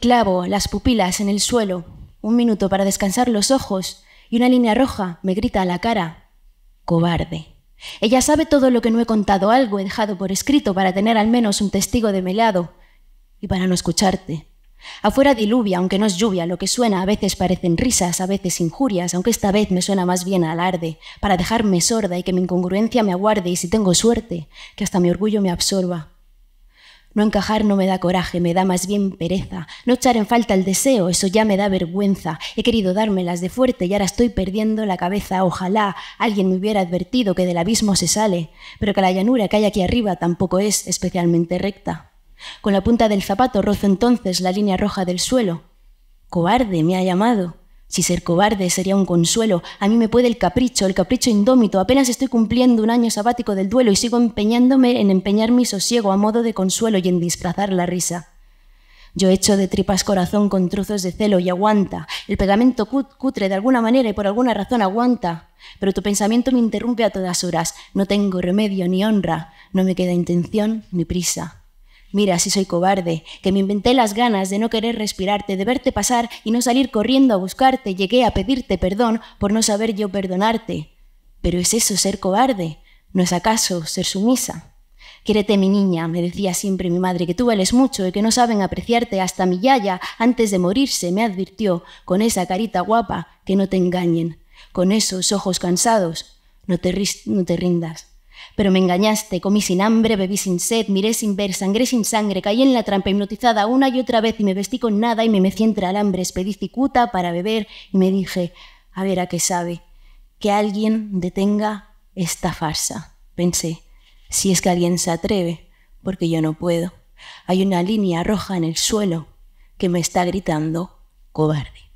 Clavo las pupilas en el suelo, un minuto para descansar los ojos y una línea roja me grita a la cara. Cobarde. Ella sabe todo lo que no he contado, algo he dejado por escrito para tener al menos un testigo de mi lado y para no escucharte. Afuera diluvia, aunque no es lluvia, lo que suena a veces parecen risas, a veces injurias, aunque esta vez me suena más bien alarde, para dejarme sorda y que mi incongruencia me aguarde y si tengo suerte, que hasta mi orgullo me absorba. No encajar no me da coraje, me da más bien pereza. No echar en falta el deseo, eso ya me da vergüenza. He querido dármelas de fuerte y ahora estoy perdiendo la cabeza. Ojalá alguien me hubiera advertido que del abismo se sale, pero que la llanura que hay aquí arriba tampoco es especialmente recta. Con la punta del zapato rozo entonces la línea roja del suelo. Cobarde me ha llamado. Si ser cobarde sería un consuelo, a mí me puede el capricho, el capricho indómito. Apenas estoy cumpliendo un año sabático del duelo y sigo empeñándome en empeñar mi sosiego a modo de consuelo y en disfrazar la risa. Yo echo de tripas corazón con trozos de celo y aguanta. El pegamento cutre de alguna manera y por alguna razón aguanta. Pero tu pensamiento me interrumpe a todas horas. No tengo remedio ni honra. No me queda intención ni prisa. Mira si soy cobarde, que me inventé las ganas de no querer respirarte, de verte pasar y no salir corriendo a buscarte, llegué a pedirte perdón por no saber yo perdonarte. Pero es eso ser cobarde, ¿no es acaso ser sumisa? Quérete mi niña, me decía siempre mi madre, que tú vales mucho y que no saben apreciarte, hasta mi yaya antes de morirse me advirtió, con esa carita guapa, que no te engañen, con esos ojos cansados, no te rindas. Pero me engañaste, comí sin hambre, bebí sin sed, miré sin ver, sangré sin sangre, caí en la trampa hipnotizada una y otra vez y me vestí con nada y me mecí entre alambres, pedí cicuta para beber y me dije, a ver a qué sabe, que alguien detenga esta farsa. Pensé, si es que alguien se atreve, porque yo no puedo. Hay una línea roja en el suelo que me está gritando cobarde.